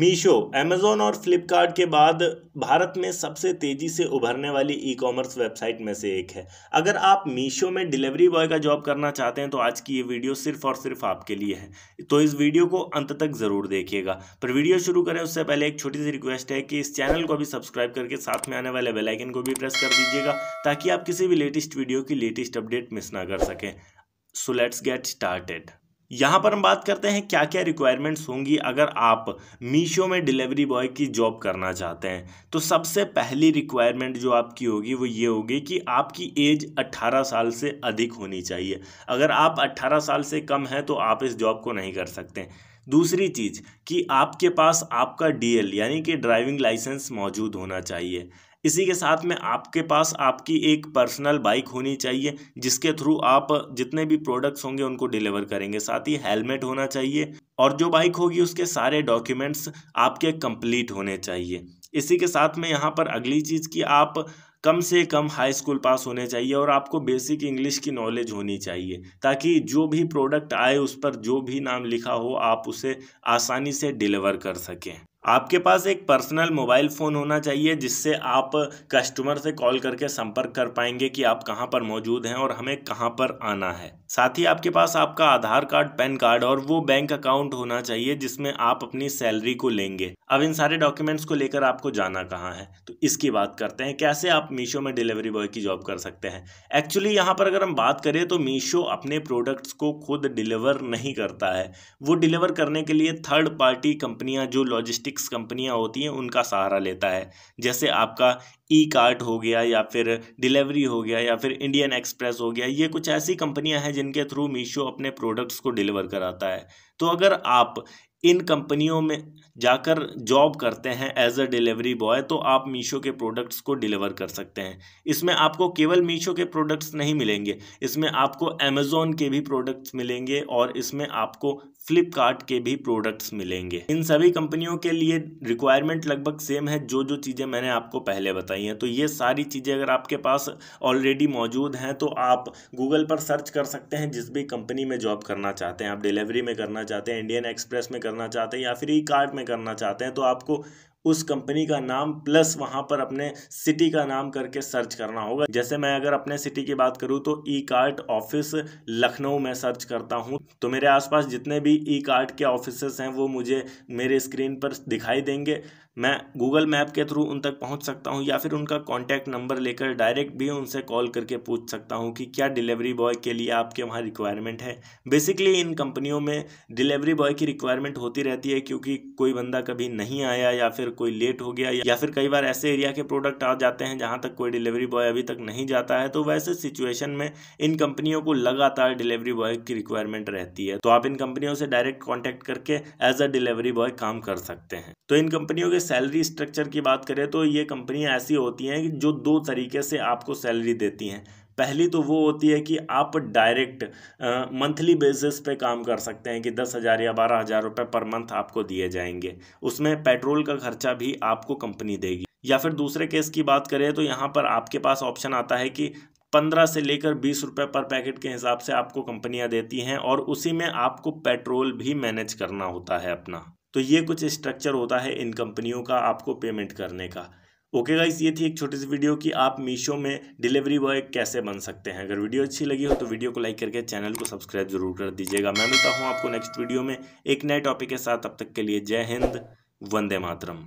Meesho Amazon और फ्लिपकार्ट के बाद भारत में सबसे तेज़ी से उभरने वाली ई कॉमर्स वेबसाइट में से एक है अगर आप मीशो में डिलीवरी बॉय का जॉब करना चाहते हैं तो आज की ये वीडियो सिर्फ और सिर्फ आपके लिए है तो इस वीडियो को अंत तक ज़रूर देखिएगा पर वीडियो शुरू करें उससे पहले एक छोटी सी रिक्वेस्ट है कि इस चैनल को भी सब्सक्राइब करके साथ में आने वाले बेलाइकन को भी प्रेस कर दीजिएगा ताकि आप किसी भी लेटेस्ट वीडियो की लेटेस्ट अपडेट मिस ना कर सकें सो लेट्स गेट स्टार्टेड यहाँ पर हम बात करते हैं क्या क्या रिक्वायरमेंट्स होंगी अगर आप मीशो में डिलीवरी बॉय की जॉब करना चाहते हैं तो सबसे पहली रिक्वायरमेंट जो आपकी होगी वो ये होगी कि आपकी एज 18 साल से अधिक होनी चाहिए अगर आप 18 साल से कम हैं तो आप इस जॉब को नहीं कर सकते दूसरी चीज़ कि आपके पास आपका डीएल यानी कि ड्राइविंग लाइसेंस मौजूद होना चाहिए इसी के साथ में आपके पास आपकी एक पर्सनल बाइक होनी चाहिए जिसके थ्रू आप जितने भी प्रोडक्ट्स होंगे उनको डिलीवर करेंगे साथ ही हेलमेट होना चाहिए और जो बाइक होगी उसके सारे डॉक्यूमेंट्स आपके कंप्लीट होने चाहिए इसी के साथ में यहाँ पर अगली चीज़ की आप कम से कम हाई स्कूल पास होने चाहिए और आपको बेसिक इंग्लिश की नॉलेज होनी चाहिए ताकि जो भी प्रोडक्ट आए उस पर जो भी नाम लिखा हो आप उसे आसानी से डिलीवर कर सकें आपके पास एक पर्सनल मोबाइल फ़ोन होना चाहिए जिससे आप कस्टमर से कॉल करके संपर्क कर पाएंगे कि आप कहां पर मौजूद हैं और हमें कहां पर आना है साथ ही आपके पास आपका आधार कार्ड पैन कार्ड और वो बैंक अकाउंट होना चाहिए जिसमें आप अपनी सैलरी को लेंगे अब इन सारे डॉक्यूमेंट्स को लेकर आपको जाना कहाँ है तो इसकी बात करते हैं कैसे आप मीशो में डिलीवरी बॉय की जॉब कर सकते हैं एक्चुअली यहाँ पर अगर हम बात करें तो मीशो अपने प्रोडक्ट्स को खुद डिलीवर नहीं करता है वो डिलीवर करने के लिए थर्ड पार्टी कंपनियाँ जो लॉजिस्टिक लॉजिस्टिक्स कंपनियां होती हैं उनका सहारा लेता है जैसे आपका ई कार्ट हो गया या फिर डिलीवरी हो गया या फिर इंडियन एक्सप्रेस हो गया ये कुछ ऐसी कंपनियां हैं जिनके थ्रू मीशो अपने प्रोडक्ट्स को डिलीवर कराता है तो अगर आप इन कंपनियों में जाकर जॉब करते हैं एज अ डिलीवरी बॉय तो आप मीशो के प्रोडक्ट्स को डिलीवर कर सकते हैं इसमें आपको केवल मीशो के प्रोडक्ट्स नहीं मिलेंगे इसमें आपको अमेज़ोन के भी प्रोडक्ट्स मिलेंगे और इसमें आपको फ्लिपकार्ट के भी प्रोडक्ट्स मिलेंगे इन सभी कंपनियों के लिए रिक्वायरमेंट लगभग सेम है जो जो चीज़ें मैंने आपको पहले बताई हैं तो ये सारी चीज़ें अगर आपके पास ऑलरेडी मौजूद हैं तो आप गूगल पर सर्च कर सकते हैं जिस भी कंपनी में जॉब करना चाहते हैं आप डिलीवरी में करना चाहते हैं इंडियन एक्सप्रेस में करना चाहते हैं या फिर ई कार्ट में करना चाहते हैं तो आपको उस कंपनी का नाम प्लस वहां पर अपने सिटी का नाम करके सर्च करना होगा जैसे मैं अगर अपने सिटी की बात करूं तो ई कार्ट ऑफिस लखनऊ में सर्च करता हूं तो मेरे आसपास जितने भी ई कार्ट के ऑफिसर्स हैं वो मुझे मेरे स्क्रीन पर दिखाई देंगे मैं गूगल मैप के थ्रू उन तक पहुंच सकता हूं या फिर उनका कॉन्टैक्ट नंबर लेकर डायरेक्ट भी उनसे कॉल करके पूछ सकता हूं कि क्या डिलीवरी बॉय के लिए आपके वहां रिक्वायरमेंट है बेसिकली इन कंपनियों में डिलीवरी बॉय की रिक्वायरमेंट होती रहती है क्योंकि कोई बंदा कभी नहीं आया या फिर कोई लेट हो गया या फिर कई बार ऐसे एरिया के प्रोडक्ट आ जाते हैं जहाँ तक कोई डिलीवरी बॉय अभी तक नहीं जाता है तो वैसे सिचुएशन में इन कंपनियों को लगातार डिलीवरी बॉय की रिक्वायरमेंट रहती है तो आप इन कंपनियों से डायरेक्ट कॉन्टैक्ट करके एज अ डिलीवरी बॉय काम कर सकते हैं तो इन कंपनियों के सैलरी स्ट्रक्चर की बात करें तो ये कंपनियां ऐसी होती हैं कि जो दो तरीके से आपको सैलरी देती हैं पहली तो वो होती है कि आप डायरेक्ट मंथली बेसिस पे काम कर सकते हैं कि दस हज़ार या बारह हज़ार रुपये पर मंथ आपको दिए जाएंगे उसमें पेट्रोल का खर्चा भी आपको कंपनी देगी या फिर दूसरे केस की बात करें तो यहाँ पर आपके पास ऑप्शन आता है कि पंद्रह से लेकर बीस रुपये पर पैकेट के हिसाब से आपको कंपनियाँ देती हैं और उसी में आपको पेट्रोल भी मैनेज करना होता है अपना तो ये कुछ स्ट्रक्चर होता है इन कंपनियों का आपको पेमेंट करने का ओके गाइस ये थी एक छोटी सी वीडियो कि आप मीशो में डिलीवरी बॉय कैसे बन सकते हैं अगर वीडियो अच्छी लगी हो तो वीडियो को लाइक करके चैनल को सब्सक्राइब जरूर कर दीजिएगा मैं मिलता हूँ आपको नेक्स्ट वीडियो में एक नए टॉपिक के साथ अब तक के लिए जय हिंद वंदे मातरम